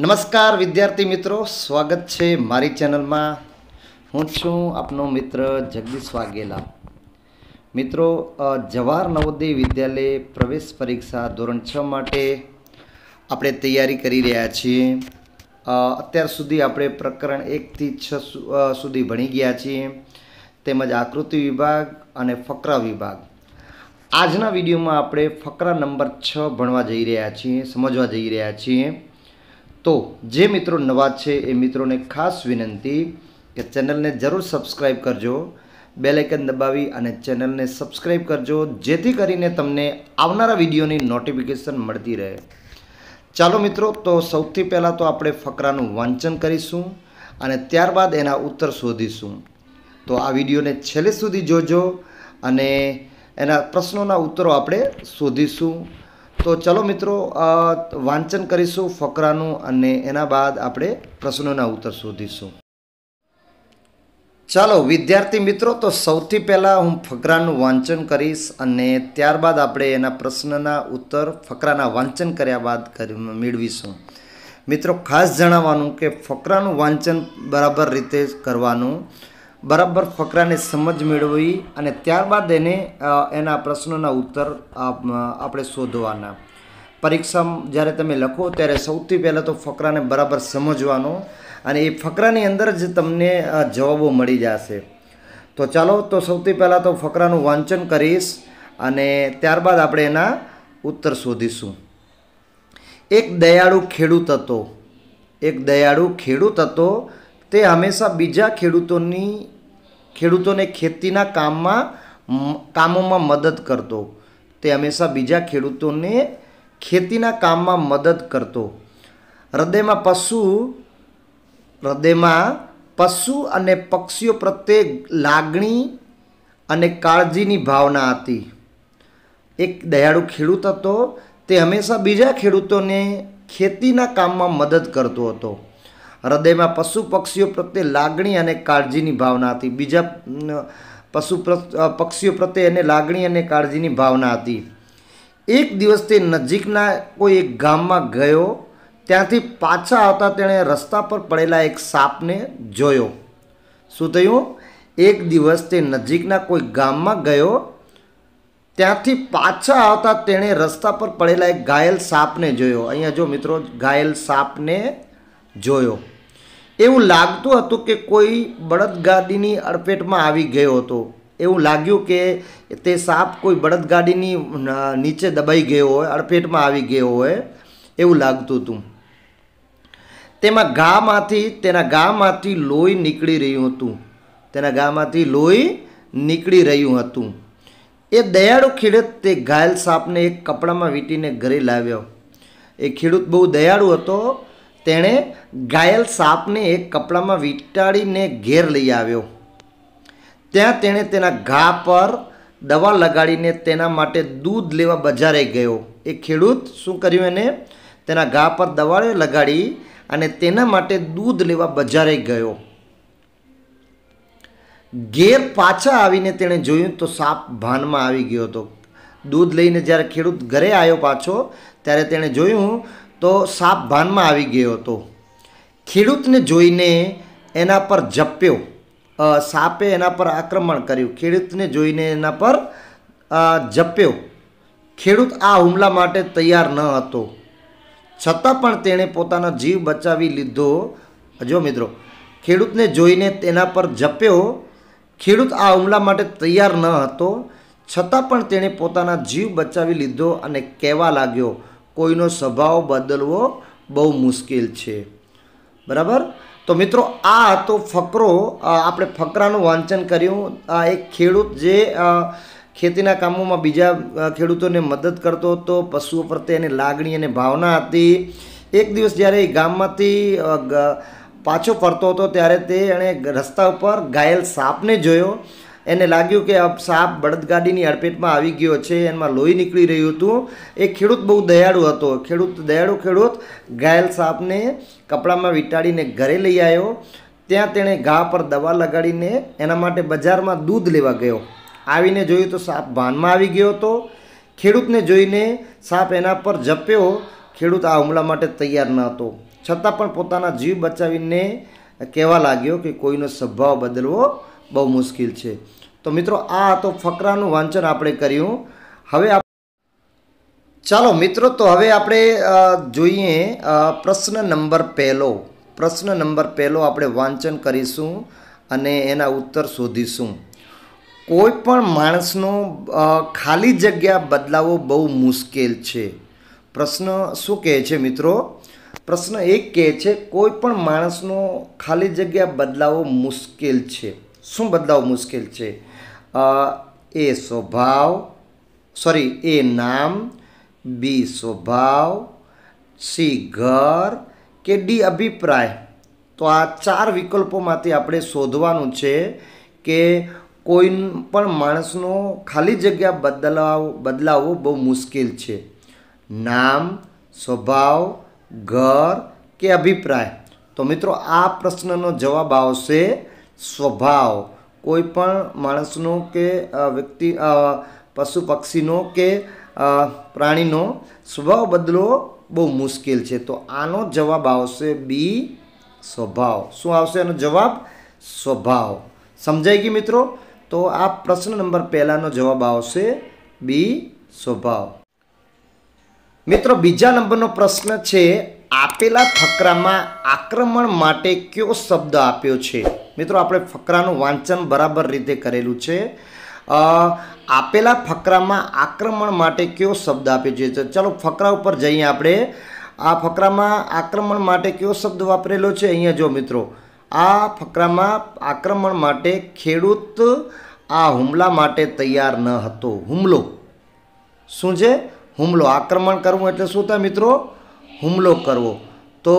નમસ્કાર વિદ્યાર્થી મિત્રો સ્વાગત છે મારી ચેનલમાં હું છું આપનો મિત્ર જગદીશ વાઘેલા મિત્રો જવાહર નવોદય વિદ્યાલય પ્રવેશ પરીક્ષા ધોરણ છ માટે આપણે તૈયારી કરી રહ્યા છીએ અત્યાર સુધી આપણે પ્રકરણ એકથી છ સુધી ભણી ગયા છીએ તેમજ આકૃતિ વિભાગ અને ફકરા વિભાગ આજના વિડીયોમાં આપણે ફકરા નંબર છ ભણવા જઈ રહ્યા છીએ સમજવા જઈ રહ્યા છીએ તો જે મિત્રો નવા છે એ મિત્રોને ખાસ વિનંતી કે ચેનલને જરૂર સબસ્ક્રાઈબ કરજો બેલેકન દબાવી અને ચેનલને સબસ્ક્રાઈબ કરજો જેથી કરીને તમને આવનારા વિડીયોની નોટિફિકેશન મળતી રહે ચાલો મિત્રો તો સૌથી પહેલાં તો આપણે ફકરાનું વાંચન કરીશું અને ત્યારબાદ એના ઉત્તર શોધીશું તો આ વિડીયોને છેલ્લે સુધી જોજો અને એના પ્રશ્નોના ઉત્તરો આપણે શોધીશું તો ચલો મિત્રો વાંચન કરીશું ફકરાનું અને એના બાદ આપણે પ્રશ્નોના ઉત્તર શોધીશું ચાલો વિદ્યાર્થી મિત્રો તો સૌથી પહેલાં હું ફકરાનું વાંચન કરીશ અને ત્યારબાદ આપણે એના પ્રશ્નના ઉત્તર ફકરાના વાંચન કર્યા બાદ મેળવીશું મિત્રો ખાસ જણાવવાનું કે ફકરાનું વાંચન બરાબર રીતે કરવાનું બરાબર ફકરાની સમજ મેળવી અને ત્યારબાદ એને એના પ્રશ્નોના ઉત્તર આપણે શોધવાના પરીક્ષામાં જ્યારે તમે લખો ત્યારે સૌથી પહેલાં તો ફકરાને બરાબર સમજવાનો અને એ ફકરાની અંદર જ તમને જવાબો મળી જશે તો ચાલો તો સૌથી પહેલાં તો ફકરાનું વાંચન કરીશ અને ત્યારબાદ આપણે એના ઉત્તર શોધીશું એક દયાળુ ખેડૂત હતો એક દયાળુ ખેડૂત હતો તે હંમેશા બીજા ખેડૂતોની ખેડૂતોને ખેતીના કામમાં કામોમાં મદદ કરતો તે હંમેશા બીજા ખેડૂતોને ખેતીના કામમાં મદદ કરતો હૃદયમાં પશુ હૃદયમાં પશુ અને પક્ષીઓ પ્રત્યે લાગણી અને કાળજીની ભાવના હતી એક દયાળુ ખેડૂત હતો તે હંમેશા બીજા ખેડૂતોને ખેતીના કામમાં મદદ કરતો હતો હૃદયમાં પશુ પક્ષીઓ પ્રત્યે લાગણી અને કાળજીની ભાવના હતી બીજા પશુ પક્ષીઓ પ્રત્યે એને લાગણી અને કાળજીની ભાવના હતી એક દિવસ તે નજીકના કોઈ એક ગામમાં ગયો ત્યાંથી પાછા આવતા તેણે રસ્તા પર પડેલા એક સાપને જોયો શું થયું એક દિવસ તે નજીકના કોઈ ગામમાં ગયો ત્યાંથી પાછા આવતા તેણે રસ્તા પર પડેલા એક ઘાયલ સાપને જોયો અહીંયા જો મિત્રો ઘાયલ સાપને જોયો એવું લાગતું હતું કે કોઈ બળદગાડીની અડપેટમાં આવી ગયો હતો એવું લાગ્યું કે તે સાપ કોઈ બળદગાડીની નીચે દબાઈ ગયો હોય અડપેટમાં આવી ગયો હોય એવું લાગતું હતું તેમાં ગામાંથી તેના ગામાંથી લોહી નીકળી રહ્યું હતું તેના ગામાંથી લોહી નીકળી રહ્યું હતું એ દયાળુ ખેડૂત તે ઘાયલ સાપને એક કપડામાં વીંટીને ઘરે લાવ્યો એ ખેડૂત બહુ દયાળુ હતો તેણે ઘાયલ સાપને એક કપડામાં વીંટાળીને ઘેર લઈ આવ્યો ત્યાં તેણે તેના ઘા પર દવા લગાડીને તેના માટે દૂધ લેવા બજારે ગયો એ ખેડૂત શું કર્યું એને તેના ઘા પર દવા લગાડી અને તેના માટે દૂધ લેવા બજારે ગયો ઘેર પાછા આવીને તેણે જોયું તો સાપ ભાનમાં આવી ગયો હતો દૂધ લઈને જ્યારે ખેડૂત ઘરે આવ્યો પાછો ત્યારે તેણે જોયું તો સાપ ભાનમાં આવી ગયો હતો ખેડૂતને જોઈને એના પર જપ્યો સાપે એના પર આક્રમણ કર્યું ખેડૂતને જોઈને એના પર જપ્યો ખેડૂત આ હુમલા માટે તૈયાર ન હતો છતાં પણ તેણે પોતાનો જીવ બચાવી લીધો જો મિત્રો ખેડૂતને જોઈને તેના પર જપ્યો ખેડૂત આ હુમલા માટે તૈયાર ન હતો છતાં પણ તેણે પોતાના જીવ બચાવી લીધો અને કહેવા લાગ્યો કોઈનો સ્વભાવ બદલવો બહુ મુશ્કેલ છે બરાબર તો મિત્રો આ હતો ફકરો આપણે ફકરાનું વાંચન કર્યું આ એક ખેડૂત જે ખેતીના કામોમાં બીજા ખેડૂતોને મદદ કરતો હતો પશુઓ પ્રત્યે એની લાગણી અને ભાવના હતી એક દિવસ જ્યારે એ ગામમાંથી પાછો ફરતો હતો ત્યારે તે એણે રસ્તા ઉપર ઘાયલ સાપને જોયો એને લાગ્યું કે સાપ બળદગાડીની અડપેટમાં આવી ગયો છે એમાં લોહી નીકળી રહ્યું હતું એ ખેડૂત બહુ દયાળુ હતો ખેડૂત દયાળુ ખેડૂત ઘાયલ સાપને કપડામાં વીંટાડીને ઘરે લઈ આવ્યો ત્યાં તેણે ઘા પર દવા લગાડીને એના માટે બજારમાં દૂધ લેવા ગયો આવીને જોયું તો સાપ ભાનમાં આવી ગયો હતો ખેડૂતને જોઈને સાપ એના પર જપ્યો ખેડૂત આ હુમલા માટે તૈયાર ન હતો છતાં પણ પોતાના જીવ બચાવીને કહેવા લાગ્યો કે કોઈનો સ્વભાવ બદલવો બહુ મુશ્કેલ છે તો મિત્રો આ તો ફકરાનું વાંચન આપણે કર્યું હવે ચાલો મિત્રો તો હવે આપણે જોઈએ પ્રશ્ન નંબર પહેલો પ્રશ્ન નંબર પહેલો આપણે વાંચન કરીશું અને એના ઉત્તર શોધીશું કોઈ પણ માણસનો ખાલી જગ્યા બદલાવો બહુ મુશ્કેલ છે પ્રશ્ન શું કહે છે મિત્રો પ્રશ્ન એક કહે છે કોઈ પણ માણસનો ખાલી જગ્યા બદલાવો મુશ્કેલ છે શું બદલાવ મુશ્કેલ છે એ સ્વભાવ સોરી એ નામ બી સ્વભાવ સી ઘર કે ડી અભિપ્રાય તો આ ચાર વિકલ્પોમાંથી આપણે શોધવાનું છે કે કોઈ પણ માણસનો ખાલી જગ્યા બદલાવ બદલાવવો બહુ મુશ્કેલ છે નામ સ્વભાવ ઘર કે અભિપ્રાય તો મિત્રો આ પ્રશ્નનો જવાબ આવશે સ્વભાવ કોઈ પણ માણસનો કે વ્યક્તિ પશુ પક્ષીનો કે પ્રાણીનો સ્વભાવ બદલવો બહુ મુશ્કેલ છે તો આનો જવાબ આવશે બી સ્વભાવ શું આવશે આનો જવાબ સ્વભાવ સમજાઈ ગઈ મિત્રો તો આ પ્રશ્ન નંબર પહેલાંનો જવાબ આવશે બી સ્વભાવ મિત્રો બીજા નંબરનો પ્રશ્ન છે આપેલા ફકરામાં આક્રમણ માટે કયો શબ્દ આપ્યો છે મિત્રો આપણે ફકરાનું વાંચન બરાબર રીતે કરેલું છે આપેલા ફકરામાં આક્રમણ માટે કયો શબ્દ આપ્યો છે ચલો ફકરા ઉપર જઈએ આપણે આ ફકરામાં આક્રમણ માટે કયો શબ્દ વાપરેલો છે અહીંયા જો મિત્રો આ ફકરામાં આક્રમણ માટે ખેડૂત આ હુમલા માટે તૈયાર ન હતો હુમલો શું છે હુમલો આક્રમણ કરવું એટલે શું થાય મિત્રો હુમલો કરવો તો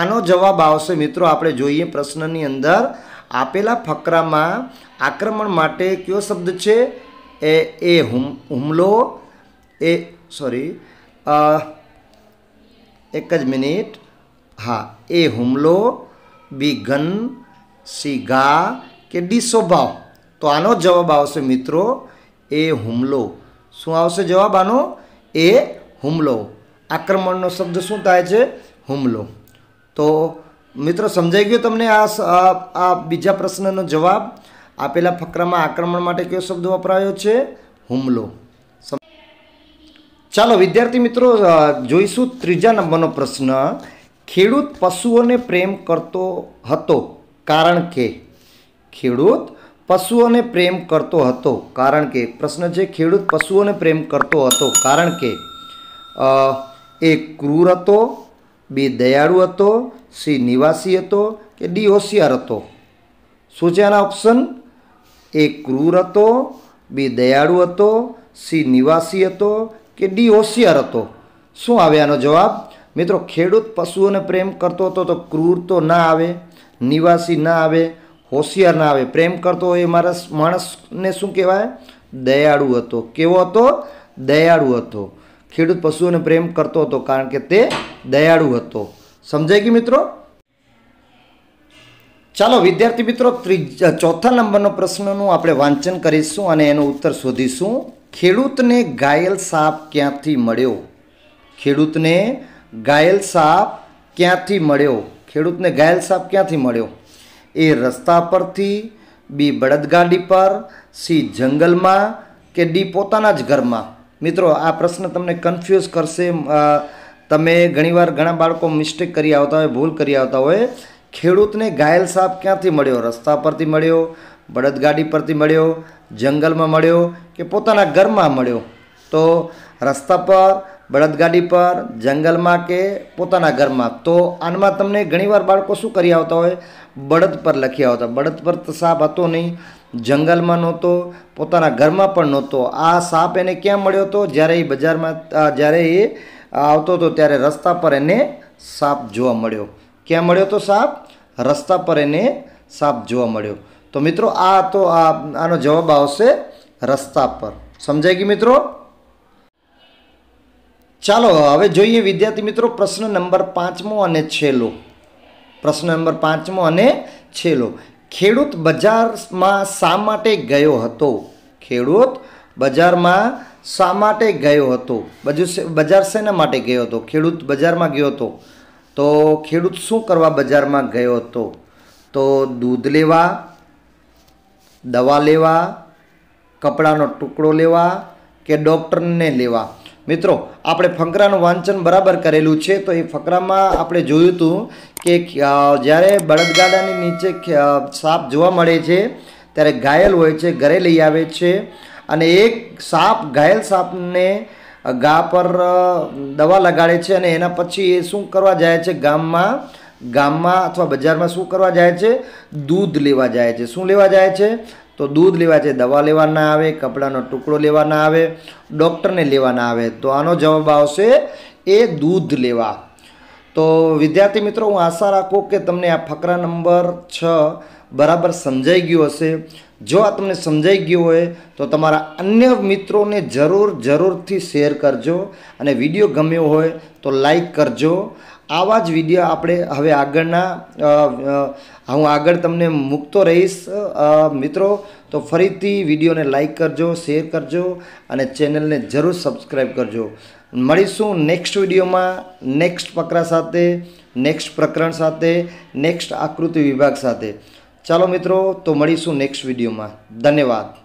આનો જવાબ આવશે મિત્રો આપણે જોઈએ પ્રશ્નની અંદર આપેલા ફકરામાં આક્રમણ માટે કયો શબ્દ છે એ એ હુમ હુમલો એ સોરી એક જ મિનિટ હા એ હુમલો બી ગન સી ગા કે ડી સ્વભાવ તો આનો જવાબ આવશે મિત્રો એ હુમલો શું આવશે જવાબ આનો એ હુમલો આક્રમણનો શબ્દ શું થાય છે હુમલો તો મિત્રો સમજાઈ ગયો તમને આ આ બીજા પ્રશ્નનો જવાબ આપેલા ફકરામાં આક્રમણ માટે કયો શબ્દ વપરાયો છે હુમલો ચાલો વિદ્યાર્થી મિત્રો જોઈશું ત્રીજા નંબરનો પ્રશ્ન ખેડૂત પશુઓને પ્રેમ કરતો હતો કારણ કે ખેડૂત પશુઓને પ્રેમ કરતો હતો કારણ કે પ્રશ્ન છે ખેડૂત પશુઓને પ્રેમ કરતો હતો કારણ કે એ ક્રૂર હતો બી દયાળુ હતો સી નિવાસી હતો કે ડી હોશિયાર હતો શું છે આના ઓપ્શન એ ક્રૂર હતો બી દયાળુ હતો સી નિવાસી હતો કે ડી હોશિયાર હતો શું આવે આનો જવાબ મિત્રો ખેડૂત પશુઓને પ્રેમ કરતો હતો તો ક્રૂર તો ના આવે નિવાસી ના આવે હોશિયાર ના આવે પ્રેમ કરતો હોય એ મારા માણસને શું કહેવાય દયાળુ હતો કેવો હતો દયાળુ હતો ખેડૂત પશુઓને પ્રેમ કરતો હતો કારણ કે તે દયાળુ હતો સમજાય કે મિત્રો ચાલો વિદ્યાર્થી મિત્રો ત્રીજા ચોથા નંબરનો પ્રશ્નનું આપણે વાંચન કરીશું અને એનો ઉત્તર શોધીશું ખેડૂતને ઘાયલ સાપ ક્યાંથી મળ્યો ખેડૂતને ઘાયલ સાપ ક્યાંથી મળ્યો ખેડૂતને ઘાયલ સાપ ક્યાંથી મળ્યો એ રસ્તા પરથી બી બળદગાડી પર સી જંગલમાં કે ડી પોતાના જ ઘરમાં મિત્રો આ પ્રશ્ન તમને કન્ફ્યુઝ કરશે તમે ઘણીવાર ઘણા બાળકો મિસ્ટેક કરી આવતા હોય ભૂલ કરી આવતા હોય ખેડૂતને ઘાયલ સાપ ક્યાંથી મળ્યો રસ્તા પરથી મળ્યો બળદગાડી પરથી મળ્યો જંગલમાં મળ્યો કે પોતાના ઘરમાં મળ્યો તો રસ્તા પર બળદગાડી પર જંગલમાં કે પોતાના ઘરમાં તો આનમાં તમને ઘણીવાર બાળકો શું કરી આવતા હોય બળદ પર લખી આવતા બળદ પર તો સાપ હતો નહીં જંગલમાં નહોતો પોતાના ઘરમાં પણ નહોતો આ સાપ એને ક્યાં મળ્યો હતો જ્યારે એ બજારમાં જ્યારે એ આવતો હતો ત્યારે રસ્તા પર એને સાપ જોવા મળ્યો ક્યાં મળ્યો હતો સાપ રસ્તા પર એને સાપ જોવા મળ્યો તો મિત્રો આ તો આનો જવાબ આવશે રસ્તા પર સમજાય કે મિત્રો ચાલો હવે જોઈએ વિદ્યાર્થી મિત્રો પ્રશ્ન નંબર પાંચમો અને છેલ્લો પ્રશ્ન નંબર પાંચમો અને છેલ્લો ખેડૂત બજારમાં શા માટે ગયો હતો ખેડૂત બજારમાં શા માટે ગયો હતો બજુ બજાર શેના માટે ગયો હતો ખેડૂત બજારમાં ગયો હતો તો ખેડૂત શું કરવા બજારમાં ગયો હતો તો દૂધ લેવા દવા લેવા કપડાનો ટુકડો લેવા કે ડૉક્ટરને લેવા મિત્રો આપણે ફકરાનું વાંચન બરાબર કરેલું છે તો એ ફકરામાં આપણે જોયું હતું કે જ્યારે બળદગાડાની નીચે સાપ જોવા મળે છે ત્યારે ઘાયલ હોય છે ઘરે લઈ આવે છે અને એક સાપ ઘાયલ સાપને ગા પર દવા લગાડે છે અને એના પછી એ શું કરવા જાય છે ગામમાં ગામમાં અથવા બજારમાં શું કરવા જાય છે દૂધ લેવા જાય છે શું લેવા જાય છે તો દૂધ લેવા છે દવા લેવાના આવે કપડાનો ટુકડો લેવાના આવે ડૉક્ટરને લેવાના આવે તો આનો જવાબ આવશે એ દૂધ લેવા તો વિદ્યાર્થી મિત્રો હું આશા રાખું કે તમને આ ફકરા નંબર છ બરાબર સમજાઈ ગયો હશે જો આ તમને સમજાઈ ગયું હોય તો તમારા અન્ય મિત્રોને જરૂર જરૂરથી શેર કરજો અને વિડીયો ગમ્યો હોય તો લાઈક કરજો આવા જ વિડીયો આપણે હવે આગળના હું આગળ તમને મૂકતો રહીશ મિત્રો તો ફરીથી વિડીયોને લાઇક કરજો શેર કરજો અને ચેનલને જરૂર સબસ્ક્રાઈબ કરજો મળીશું નેક્સ્ટ વિડીયોમાં નેક્સ્ટ પકરા સાથે નેક્સ્ટ પ્રકરણ સાથે નેક્સ્ટ આકૃતિ વિભાગ સાથે ચાલો મિત્રો તો મળીશું નેક્સ્ટ વિડીયોમાં ધન્યવાદ